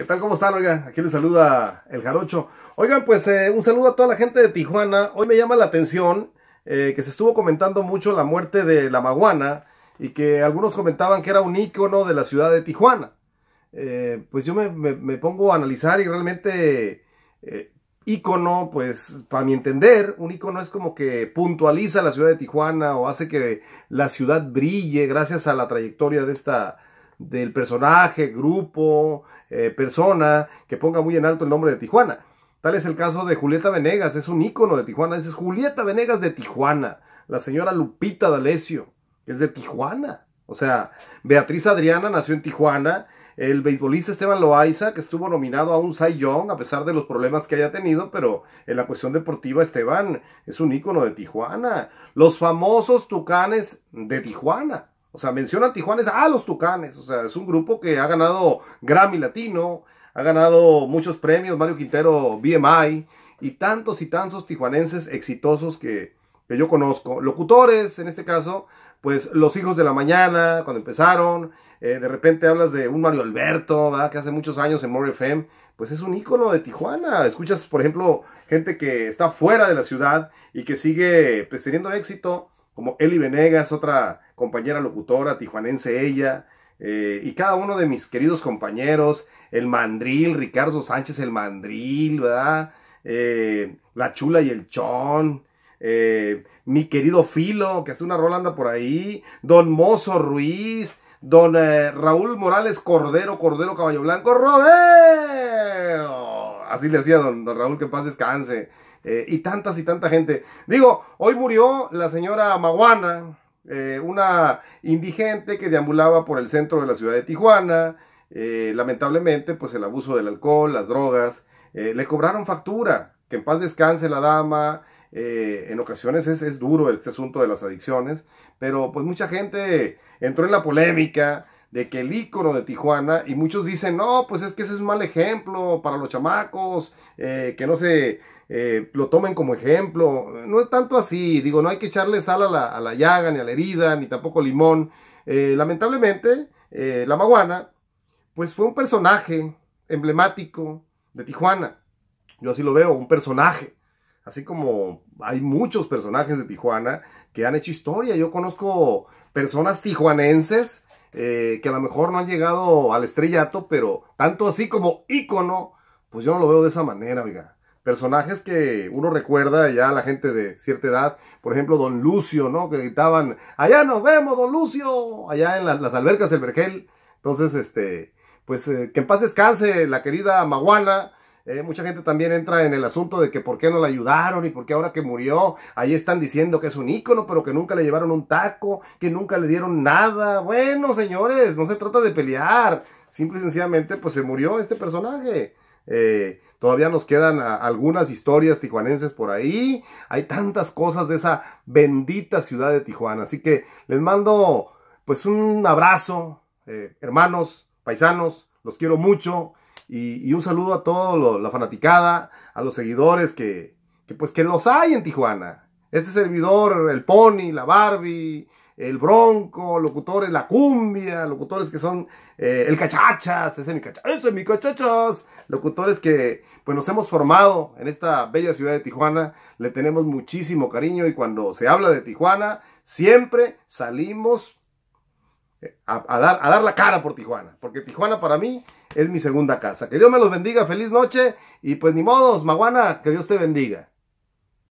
¿Qué tal? ¿Cómo están? Oigan, aquí les saluda el Jarocho. Oigan, pues eh, un saludo a toda la gente de Tijuana. Hoy me llama la atención eh, que se estuvo comentando mucho la muerte de la Maguana y que algunos comentaban que era un ícono de la ciudad de Tijuana. Eh, pues yo me, pongo a analizar y realmente ícono, pues para mi entender, un ícono es como que puntualiza la ciudad de Tijuana o hace que la ciudad brille gracias a la trayectoria de esta del personaje, grupo, eh, persona que ponga muy en alto el nombre de Tijuana. Tal es el caso de Julieta Venegas, es un ícono de Tijuana, es Julieta Venegas de Tijuana, la señora Lupita D'Alessio, es de Tijuana. O sea, Beatriz Adriana nació en Tijuana, el beisbolista Esteban Loaiza, que estuvo nominado a un Cy Young, a pesar de los problemas que haya tenido, pero en la cuestión deportiva Esteban es un ícono de Tijuana. Los famosos tucanes de Tijuana. O sea, mencionan tijuanes a ah, los Tucanes. O sea, es un grupo que ha ganado Grammy Latino, ha ganado muchos premios, Mario Quintero, BMI, y tantos y tantos tijuanenses exitosos que, yo conozco. Locutores, en este caso, pues los hijos de la mañana, cuando empezaron, eh, de repente hablas de un Mario Alberto, que hace muchos años en More FM, pues es un ícono de Tijuana. Escuchas, por ejemplo, gente que está fuera de la ciudad y que sigue pues, teniendo éxito como Eli Venegas, otra compañera locutora, tijuanense ella, eh, y cada uno de mis queridos compañeros, el mandril, Ricardo Sánchez el mandril, ¿verdad? Eh, la chula y el chon, eh, mi querido Filo, que hace una rolanda por ahí, don Mozo Ruiz, don Raúl Morales Cordero, Cordero Caballo Blanco, Rodeo así le hacía don, Raúl, que en paz descanse. Eh, y tantas y tanta gente. Digo, hoy murió la señora Maguana, eh, una indigente que deambulaba por el centro de la ciudad de Tijuana. Eh, lamentablemente, pues el abuso del alcohol, las drogas, le cobraron factura. Que en paz descanse la dama. en ocasiones es duro este asunto de las adicciones, pero pues mucha gente entró en la polémica, de que el icono de Tijuana, y muchos dicen, no, pues es que ese es un mal ejemplo para los chamacos, eh, que no se eh, lo tomen como ejemplo. No es tanto así, digo, no hay que echarle sal a la, llaga, ni a la herida, ni tampoco limón. Eh, lamentablemente, la Maguana, pues fue un personaje emblemático de Tijuana. Yo así lo veo, un personaje. Así como hay muchos personajes de Tijuana que han hecho historia. Yo conozco personas tijuanenses eh, que a lo mejor no han llegado al estrellato, pero tanto así como ícono, pues yo no lo veo de esa manera, oiga. Personajes que uno recuerda ya la gente de cierta edad, por ejemplo, Don Lucio, ¿no? Que gritaban, allá nos vemos, Don Lucio, allá en las, albercas del Vergel. Entonces, este, pues eh, que en paz descanse la querida Maguana, eh, mucha gente también entra en el asunto de que por qué no la ayudaron y por qué ahora que murió, ahí están diciendo que es un ícono, pero que nunca le llevaron un taco, que nunca le dieron nada. Bueno, señores, no se trata de pelear. Simple y sencillamente, pues se murió este personaje. Eh, todavía nos quedan ah, algunas historias tijuanenses por ahí. Hay tantas cosas de esa bendita ciudad de Tijuana. Así que les mando pues un abrazo, eh, hermanos, paisanos. Los quiero mucho. Y, un saludo a toda la fanaticada, a los seguidores que, pues que los hay en Tijuana. Este servidor, el Pony, la Barbie, el Bronco, locutores, la cumbia, locutores que son eh, el cachachas, ese es mi cachachas, ese es mi cachachas, locutores que pues nos hemos formado en esta bella ciudad de Tijuana, le tenemos muchísimo cariño y cuando se habla de Tijuana siempre salimos a, dar, a dar la cara por Tijuana, porque Tijuana para mí es mi segunda casa. Que Dios me los bendiga, feliz noche y pues ni modos, Maguana, que Dios te bendiga.